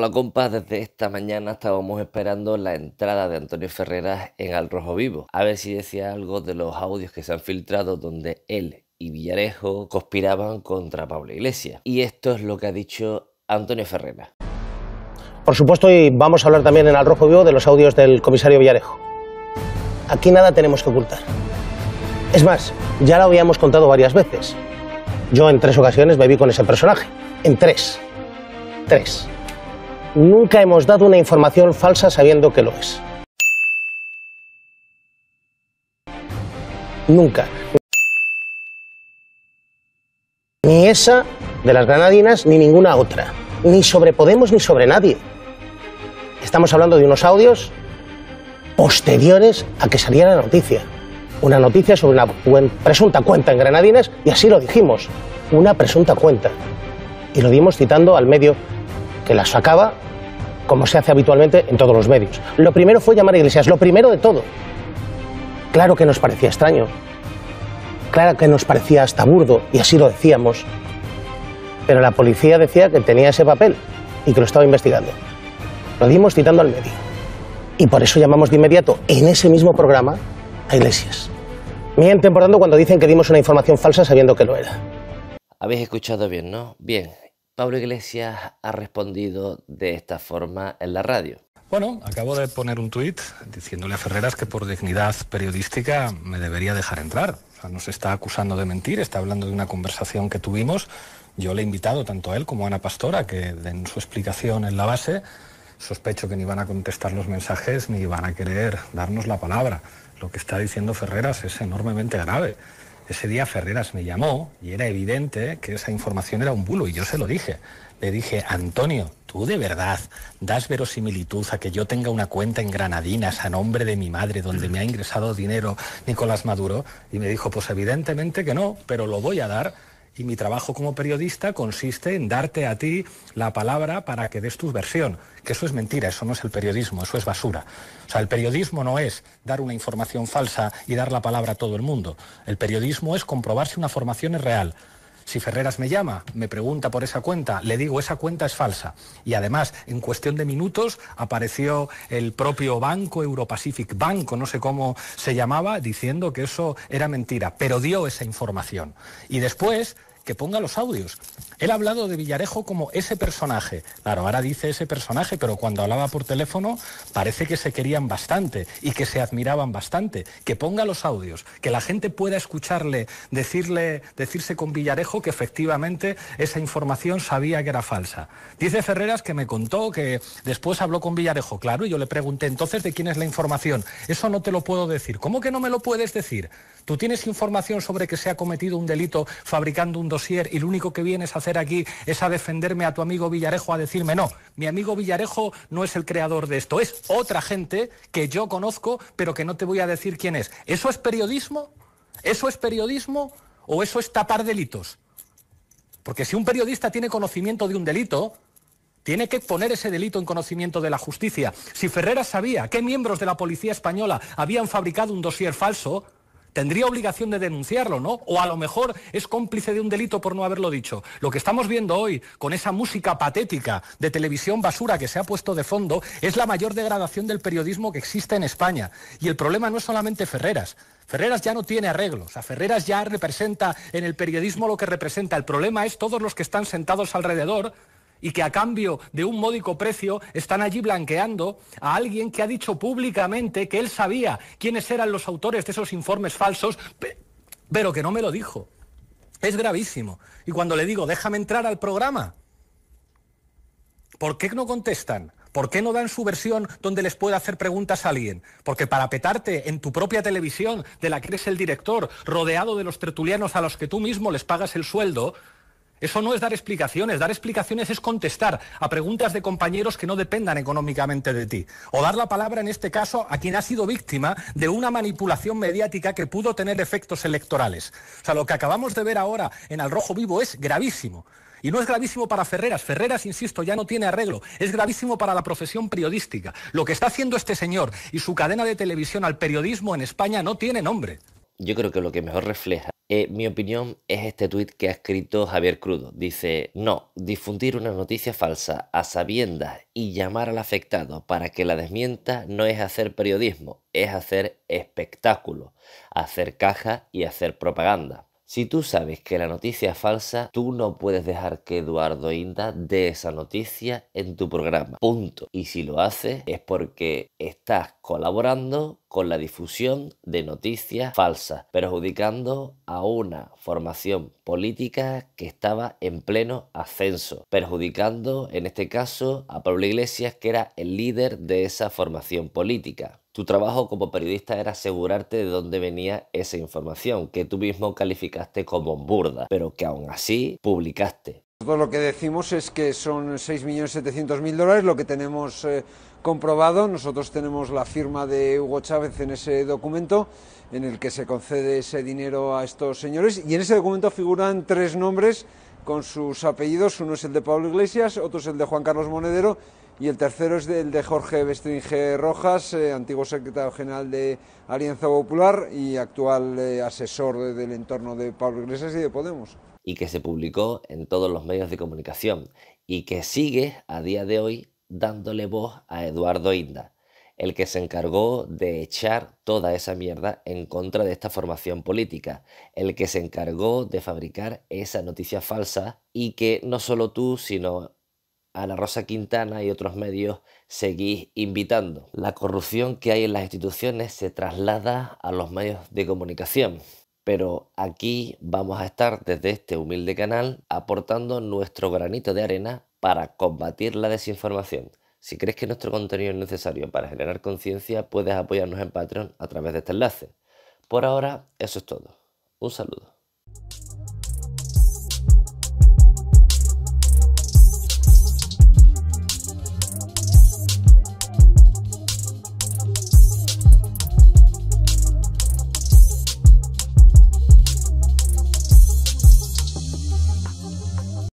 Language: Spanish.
Hola compas, desde esta mañana estábamos esperando la entrada de Antonio Ferreras en Al Rojo Vivo. A ver si decía algo de los audios que se han filtrado donde él y Villarejo conspiraban contra Pablo Iglesias. Y esto es lo que ha dicho Antonio Ferreras. Por supuesto, y vamos a hablar también en Al Rojo Vivo de los audios del comisario Villarejo. Aquí nada tenemos que ocultar. Es más, ya lo habíamos contado varias veces. Yo en tres ocasiones me vi con ese personaje. En tres. Tres. Nunca hemos dado una información falsa sabiendo que lo es. Nunca. Ni esa de las granadinas ni ninguna otra. Ni sobre Podemos ni sobre nadie. Estamos hablando de unos audios posteriores a que saliera la noticia. Una noticia sobre una presunta cuenta en Granadinas y así lo dijimos, una presunta cuenta. Y lo dimos citando al medio que la sacaba como se hace habitualmente en todos los medios. Lo primero fue llamar a Iglesias, lo primero de todo. Claro que nos parecía extraño, claro que nos parecía hasta burdo, y así lo decíamos, pero la policía decía que tenía ese papel y que lo estaba investigando. Lo dimos citando al medio. Y por eso llamamos de inmediato en ese mismo programa a Iglesias. Mienten, por tanto, cuando dicen que dimos una información falsa sabiendo que lo era. Habéis escuchado bien, ¿no? Bien, Pablo Iglesias ha respondido de esta forma en la radio. Bueno, acabo de poner un tuit diciéndole a Ferreras que por dignidad periodística me debería dejar entrar. O sea, nos está acusando de mentir, está hablando de una conversación que tuvimos. Yo le he invitado tanto a él como a Ana Pastora que den su explicación en la base. Sospecho que ni van a contestar los mensajes ni van a querer darnos la palabra. Lo que está diciendo Ferreras es enormemente grave. Ese día Ferreras me llamó y era evidente que esa información era un bulo y yo se lo dije. Le dije, Antonio, ¿tú de verdad das verosimilitud a que yo tenga una cuenta en Granadinas a nombre de mi madre donde me ha ingresado dinero Nicolás Maduro? Y me dijo, pues evidentemente que no, pero lo voy a dar y mi trabajo como periodista consiste en darte a ti la palabra para que des tu versión, que eso es mentira, eso no es el periodismo, eso es basura. O sea, el periodismo no es dar una información falsa y dar la palabra a todo el mundo. El periodismo es comprobar si una formación es real. Si Ferreras me llama, me pregunta por esa cuenta, le digo, esa cuenta es falsa. Y además, en cuestión de minutos, apareció el propio banco, Europacific Banco, no sé cómo se llamaba, diciendo que eso era mentira, pero dio esa información. Y después, que ponga los audios. Él ha hablado de Villarejo como ese personaje. Claro, ahora dice ese personaje, pero cuando hablaba por teléfono parece que se querían bastante y que se admiraban bastante. Que ponga los audios, que la gente pueda escucharle, decirle, decirse con Villarejo que efectivamente esa información sabía que era falsa. Dice Ferreras que me contó que después habló con Villarejo, claro, y yo le pregunté entonces de quién es la información. Eso no te lo puedo decir. ¿Cómo que no me lo puedes decir? Tú tienes información sobre que se ha cometido un delito fabricando un dossier y lo único que vienes a hacer aquí es a defenderme a tu amigo Villarejo a decirme, no, mi amigo Villarejo no es el creador de esto, es otra gente que yo conozco, pero que no te voy a decir quién es. ¿Eso es periodismo? ¿Eso es periodismo o eso es tapar delitos? Porque si un periodista tiene conocimiento de un delito, tiene que poner ese delito en conocimiento de la justicia. Si Ferreras sabía que miembros de la policía española habían fabricado un dossier falso, tendría obligación de denunciarlo, ¿no? O a lo mejor es cómplice de un delito por no haberlo dicho. Lo que estamos viendo hoy con esa música patética de televisión basura que se ha puesto de fondo es la mayor degradación del periodismo que existe en España. Y el problema no es solamente Ferreras. Ferreras ya no tiene arreglos, a Ferreras ya representa en el periodismo lo que representa. El problema es todos los que están sentados alrededor y que a cambio de un módico precio están allí blanqueando a alguien que ha dicho públicamente que él sabía quiénes eran los autores de esos informes falsos, pero que no me lo dijo. Es gravísimo. Y cuando le digo, déjame entrar al programa, ¿por qué no contestan? ¿Por qué no dan su versión donde les pueda hacer preguntas a alguien? Porque para petarte en tu propia televisión, de la que eres el director, rodeado de los tertulianos a los que tú mismo les pagas el sueldo, eso no es dar explicaciones. Dar explicaciones es contestar a preguntas de compañeros que no dependan económicamente de ti. O dar la palabra, en este caso, a quien ha sido víctima de una manipulación mediática que pudo tener efectos electorales. O sea, lo que acabamos de ver ahora en Al Rojo Vivo es gravísimo. Y no es gravísimo para Ferreras. Ferreras, insisto, ya no tiene arreglo. Es gravísimo para la profesión periodística. Lo que está haciendo este señor y su cadena de televisión al periodismo en España no tiene nombre yo creo que lo que mejor refleja eh, mi opinión es este tuit que ha escrito Javier Crudo. Dice, no, difundir una noticia falsa a sabiendas y llamar al afectado para que la desmienta no es hacer periodismo, es hacer espectáculo, hacer caja y hacer propaganda. Si tú sabes que la noticia es falsa, tú no puedes dejar que Eduardo Inda dé esa noticia en tu programa. Punto. Y si lo haces es porque estás colaborando con la difusión de noticias falsas, perjudicando a una formación política que estaba en pleno ascenso, perjudicando en este caso a Pablo Iglesias, que era el líder de esa formación política. Tu trabajo como periodista era asegurarte de dónde venía esa información, que tú mismo calificaste como burda, pero que aún así publicaste. Todo lo que decimos es que son 6.700.000 dólares lo que tenemos eh, comprobado. Nosotros tenemos la firma de Hugo Chávez en ese documento en el que se concede ese dinero a estos señores y en ese documento figuran tres nombres con sus apellidos. Uno es el de Pablo Iglesias, otro es el de Juan Carlos Monedero y el tercero es el de Jorge Bestringe Rojas, eh, antiguo secretario general de Alianza Popular y actual eh, asesor del entorno de Pablo Iglesias y de Podemos. Y que se publicó en todos los medios de comunicación y que sigue a día de hoy dándole voz a Eduardo Inda, el que se encargó de echar toda esa mierda en contra de esta formación política, el que se encargó de fabricar esa noticia falsa y que no solo tú, sino a la Rosa Quintana y otros medios seguís invitando. La corrupción que hay en las instituciones se traslada a los medios de comunicación, pero aquí vamos a estar desde este humilde canal aportando nuestro granito de arena para combatir la desinformación. Si crees que nuestro contenido es necesario para generar conciencia, puedes apoyarnos en Patreon a través de este enlace. Por ahora, eso es todo. Un saludo.